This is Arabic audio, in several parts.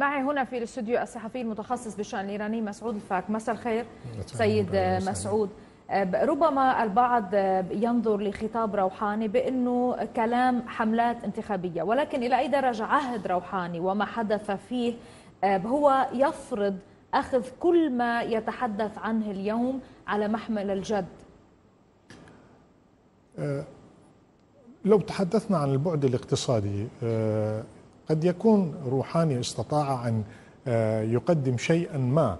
معي هنا في الاستوديو الصحفي المتخصص بالشان الايراني مسعود الفاك مساء الخير سيد مسعود ربما البعض ينظر لخطاب روحاني بانه كلام حملات انتخابيه ولكن الى اي درجه عهد روحاني وما حدث فيه هو يفرض اخذ كل ما يتحدث عنه اليوم على محمل الجد أه، لو تحدثنا عن البعد الاقتصادي أه، قد يكون روحاني استطاع أن آه، يقدم شيئا ما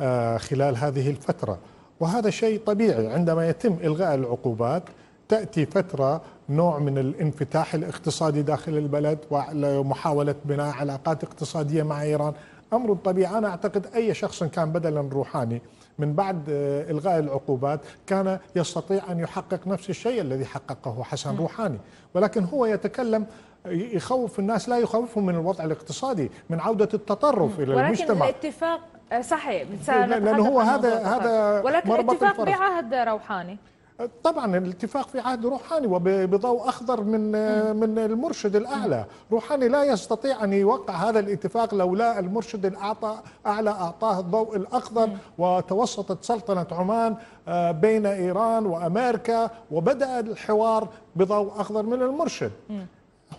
آه، خلال هذه الفترة وهذا شيء طبيعي عندما يتم إلغاء العقوبات تأتي فترة نوع من الانفتاح الاقتصادي داخل البلد ومحاولة بناء علاقات اقتصادية مع إيران أمر طبيعي أنا أعتقد أي شخص كان بدلا روحاني من بعد آه، إلغاء العقوبات كان يستطيع أن يحقق نفس الشيء الذي حققه حسن روحاني ولكن هو يتكلم يخوف الناس لا يخوفهم من الوضع الاقتصادي من عودة التطرف إلى ولكن المجتمع آه، إيه، ولكن الاتفاق صحيح لأنه هو هذا هذا ولكن الاتفاق بعهد روحاني أه، طبعا الاتفاق في عهد روحاني وبضوء اخضر من آه، من المرشد الاعلى، روحاني لا يستطيع ان يوقع هذا الاتفاق لولا المرشد الاعطى اعلى اعطاه الضوء الاخضر وتوسطت سلطنه عمان بين ايران وامريكا وبدا الحوار بضوء اخضر من المرشد.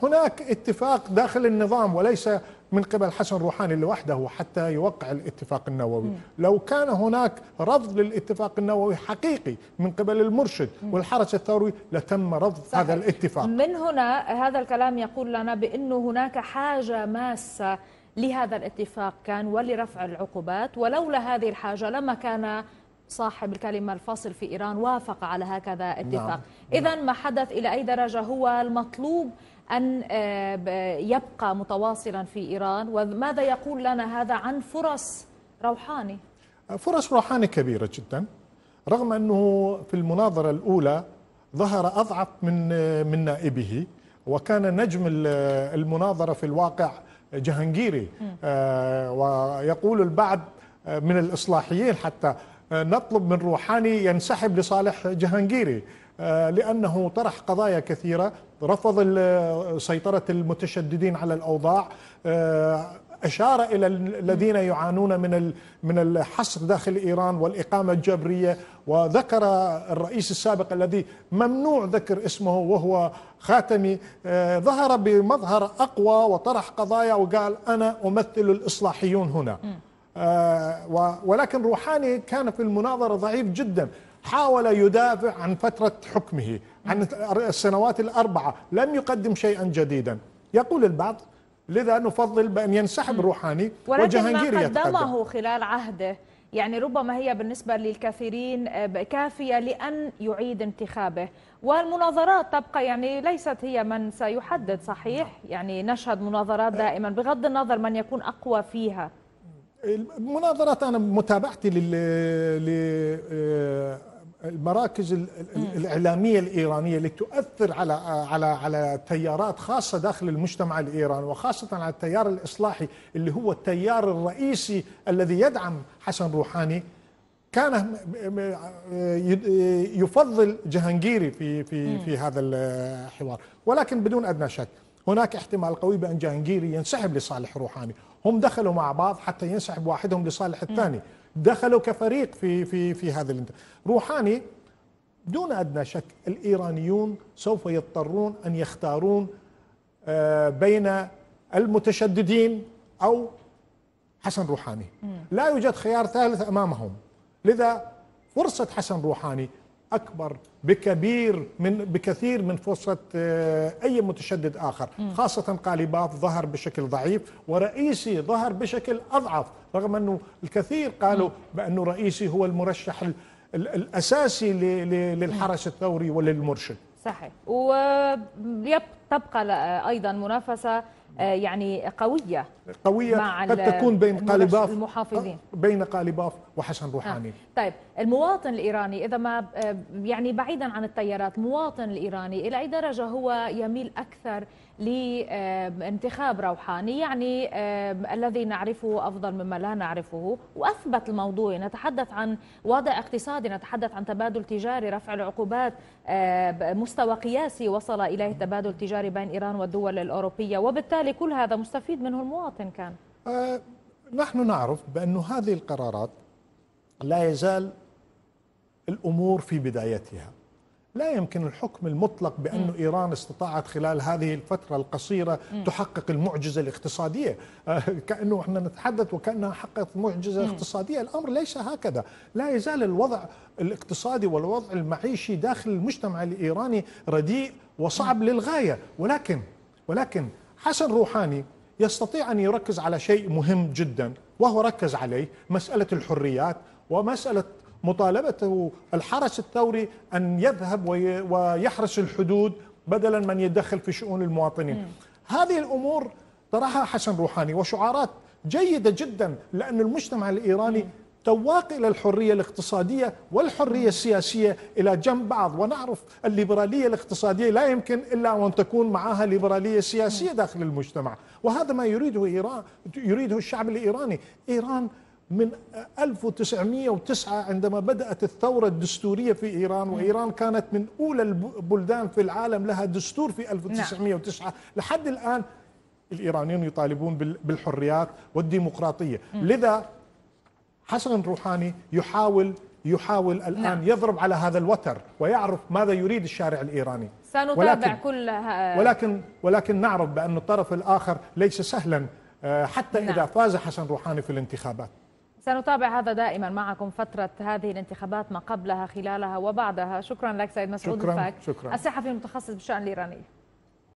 هناك اتفاق داخل النظام وليس من قبل حسن روحاني لوحده حتى يوقع الاتفاق النووي م. لو كان هناك رفض للاتفاق النووي حقيقي من قبل المرشد والحرس الثوري لتم رفض صحيح. هذا الاتفاق من هنا هذا الكلام يقول لنا بأنه هناك حاجة ماسة لهذا الاتفاق كان ولرفع العقوبات ولولا هذه الحاجة لما كان صاحب الكلمة الفاصل في إيران وافق على هكذا نعم، اتفاق نعم. إذا ما حدث إلى أي درجة هو المطلوب أن آه، يبقى متواصلا في إيران وماذا يقول لنا هذا عن فرص روحاني آه، فرص روحاني كبيرة جدا رغم أنه في المناظرة الأولى ظهر أضعف من من نائبه وكان نجم المناظرة في الواقع جهانجيري آه، ويقول البعض من الإصلاحيين حتى آه، نطلب من روحاني ينسحب لصالح جهانجيري آه، لأنه طرح قضايا كثيرة رفض آه، سيطرة المتشددين على الأوضاع اشار الى الذين يعانون من من الحصر داخل ايران والاقامه الجبريه وذكر الرئيس السابق الذي ممنوع ذكر اسمه وهو خاتمي ظهر بمظهر اقوى وطرح قضايا وقال انا امثل الاصلاحيون هنا آه، ولكن روحاني كان في المناظرة ضعيف جدا حاول يدافع عن فترة حكمه عن السنوات الأربعة لم يقدم شيئا جديدا يقول البعض لذا نفضل بأن ينسحب روحاني وجهانجير ما قدمه خلال عهده يعني ربما هي بالنسبة للكثيرين آه، كافية لأن يعيد انتخابه والمناظرات تبقى يعني ليست هي من سيحدد صحيح نعم. يعني نشهد مناظرات دائما بغض النظر من يكون أقوى فيها المناظرات انا متابعتي لل المراكز الاعلاميه الايرانيه اللي تؤثر على على على تيارات خاصه داخل المجتمع الايراني وخاصه على التيار الاصلاحي اللي هو التيار الرئيسي الذي يدعم حسن روحاني كان يفضل جهانجيري في في في هذا الحوار ولكن بدون ادنى شك هناك احتمال قوي بان جهانجيري ينسحب لصالح روحاني هم دخلوا مع بعض حتى ينسحب واحدهم لصالح الثاني دخلوا كفريق في في في هذا الانت... روحاني دون ادنى شك الايرانيون سوف يضطرون ان يختارون آه، بين المتشددين او حسن روحاني لا يوجد خيار ثالث امامهم لذا فرصه حسن روحاني أكبر بكبير من بكثير من فرصة آه، أي متشدد آخر خاصة قاليباف ظهر بشكل ضعيف ورئيسي ظهر بشكل أضعف رغم أنه الكثير قالوا بأنه رئيسي هو المرشح الأساسي للحرس الثوري وللمرشد صحيح ويبقى أيضا منافسة آه، يعني قوية قوية مع قد تكون بين قالباف آه، المحافظين بين قالباف وحسن آه. روحاني آه. طيب المواطن الإيراني إذا ما يعني بعيدا عن التيارات مواطن الإيراني إلى أي درجة هو يميل أكثر لانتخاب روحاني يعني الذي نعرفه أفضل مما لا نعرفه وأثبت الموضوع نتحدث عن وضع اقتصادي نتحدث عن تبادل تجاري رفع العقوبات مستوى قياسي وصل إليه التبادل التجاري بين إيران والدول الأوروبية وبالتالي كل هذا مستفيد منه المواطن كان أه نحن نعرف بأن هذه القرارات لا يزال الأمور في بدايتها لا يمكن الحكم المطلق بأن إيران استطاعت خلال هذه الفترة القصيرة م. تحقق المعجزة الاقتصادية آه، كأنه احنا نتحدث وكأنها حققت معجزة م. اقتصادية الأمر ليس هكذا لا يزال الوضع الاقتصادي والوضع المعيشي داخل المجتمع الإيراني رديء وصعب م. للغاية ولكن ولكن حسن روحاني يستطيع أن يركز على شيء مهم جدا وهو ركز عليه مسألة الحريات ومسألة مطالبته الحرس الثوري أن يذهب ويحرس الحدود بدلا من يدخل في شؤون المواطنين هذه الأمور طرحها حسن روحاني وشعارات جيدة جدا لأن المجتمع الإيراني تواق إلى الحرية الاقتصادية والحرية السياسية إلى جنب بعض ونعرف الليبرالية الاقتصادية لا يمكن إلا وأن تكون معها ليبرالية سياسية داخل المجتمع وهذا ما يريده إيران يريده الشعب الإيراني إيران من 1909 عندما بدأت الثورة الدستورية في إيران نعم. وإيران كانت من أولى البلدان في العالم لها دستور في 1909 نعم. لحد الآن الإيرانيون يطالبون بالحريات والديمقراطية لذا حسن روحاني يحاول يحاول الآن نعم. يضرب على هذا الوتر ويعرف ماذا يريد الشارع الإيراني سنتابع ولكن كل ها... ولكن ولكن نعرف بأن الطرف الآخر ليس سهلا آه، حتى نعم. إذا فاز حسن روحاني في الانتخابات سنتابع هذا دائما معكم فترة هذه الانتخابات ما قبلها خلالها وبعدها شكرا لك سيد مسعود شكرا, الفاك شكرا. الصحفي المتخصص بالشأن الإيراني